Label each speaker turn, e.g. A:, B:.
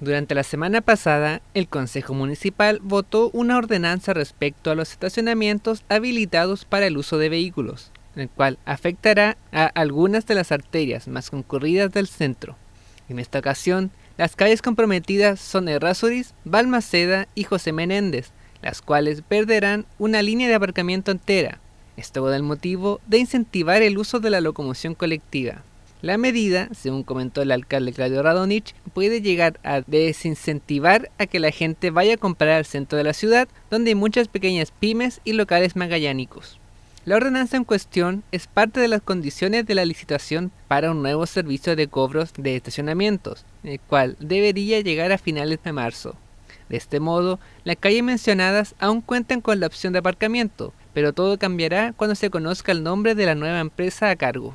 A: Durante la semana pasada, el Consejo Municipal votó una ordenanza respecto a los estacionamientos habilitados para el uso de vehículos, el cual afectará a algunas de las arterias más concurridas del centro. En esta ocasión, las calles comprometidas son Errázuriz, Balmaceda y José Menéndez, las cuales perderán una línea de aparcamiento entera, esto con el motivo de incentivar el uso de la locomoción colectiva. La medida, según comentó el alcalde Claudio Radonich, puede llegar a desincentivar a que la gente vaya a comprar al centro de la ciudad, donde hay muchas pequeñas pymes y locales magallánicos. La ordenanza en cuestión es parte de las condiciones de la licitación para un nuevo servicio de cobros de estacionamientos, el cual debería llegar a finales de marzo. De este modo, las calles mencionadas aún cuentan con la opción de aparcamiento, pero todo cambiará cuando se conozca el nombre de la nueva empresa a cargo.